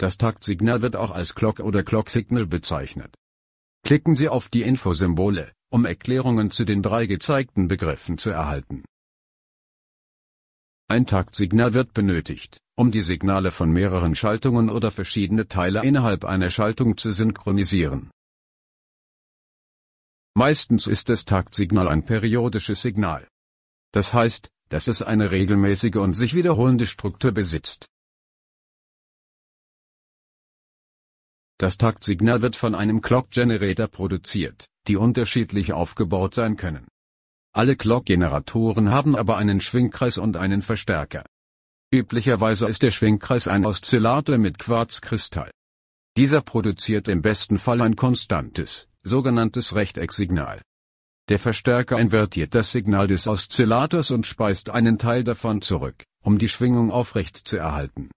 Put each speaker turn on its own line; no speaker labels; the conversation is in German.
Das Taktsignal wird auch als Clock oder Clocksignal bezeichnet. Klicken Sie auf die Infosymbole, um Erklärungen zu den drei gezeigten Begriffen zu erhalten. Ein Taktsignal wird benötigt, um die Signale von mehreren Schaltungen oder verschiedene Teile innerhalb einer Schaltung zu synchronisieren. Meistens ist das Taktsignal ein periodisches Signal. Das heißt, dass es eine regelmäßige und sich wiederholende Struktur besitzt. Das Taktsignal wird von einem Clock Generator produziert, die unterschiedlich aufgebaut sein können. Alle Clock-Generatoren haben aber einen Schwingkreis und einen Verstärker. Üblicherweise ist der Schwingkreis ein Oszillator mit Quarzkristall. Dieser produziert im besten Fall ein konstantes, sogenanntes Rechtecksignal. Der Verstärker invertiert das Signal des Oszillators und speist einen Teil davon zurück, um die Schwingung aufrecht zu erhalten.